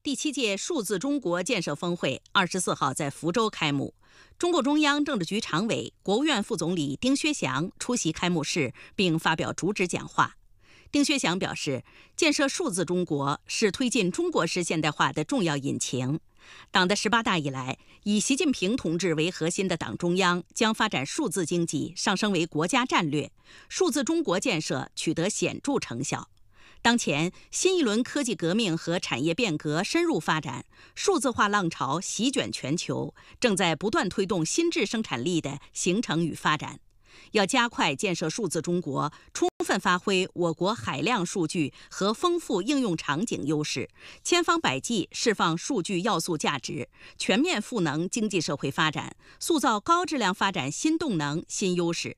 第七届数字中国建设峰会二十四号在福州开幕。中共中央政治局常委、国务院副总理丁薛祥出席开幕式并发表主旨讲话。丁薛祥表示，建设数字中国是推进中国式现代化的重要引擎。党的十八大以来，以习近平同志为核心的党中央将发展数字经济上升为国家战略，数字中国建设取得显著成效。当前，新一轮科技革命和产业变革深入发展，数字化浪潮席卷全球，正在不断推动新质生产力的形成与发展。要加快建设数字中国，充分发挥我国海量数据和丰富应用场景优势，千方百计释放数据要素价值，全面赋能经济社会发展，塑造高质量发展新动能新优势。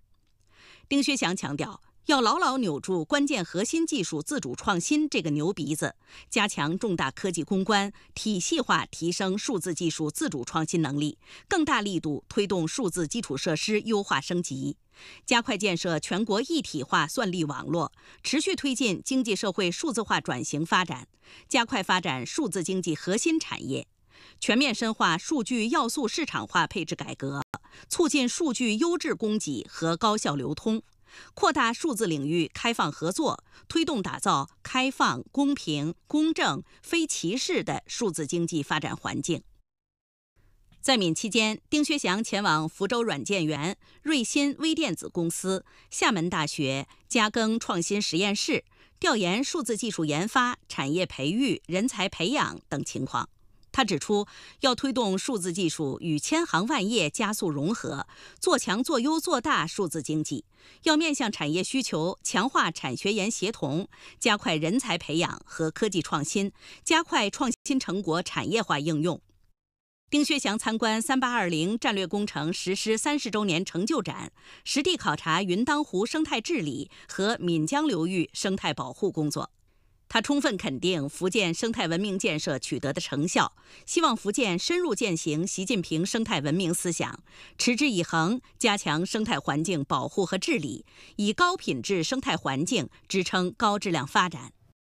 丁薛祥强调。要牢牢扭住关键核心技术自主创新这个牛鼻子，加强重大科技攻关，体系化提升数字技术自主创新能力，更大力度推动数字基础设施优化升级，加快建设全国一体化算力网络，持续推进经济社会数字化转型发展，加快发展数字经济核心产业，全面深化数据要素市场化配置改革，促进数据优质供给和高效流通。扩大数字领域开放合作，推动打造开放、公平、公正、非歧视的数字经济发展环境。在闽期间，丁薛祥前往福州软件园、瑞芯微电子公司、厦门大学加庚创新实验室，调研数字技术研发、产业培育、人才培养等情况。他指出，要推动数字技术与千行万业加速融合，做强做优做大数字经济；要面向产业需求，强化产学研协同，加快人才培养和科技创新，加快创新成果产业化应用。丁薛祥参观“三八二零”战略工程实施三十周年成就展，实地考察云当湖生态治理和闽江流域生态保护工作。他充分肯定福建生态文明建设取得的成效，希望福建深入践行习近平生态文明思想，持之以恒加强生态环境保护和治理，以高品质生态环境支撑高质量发展。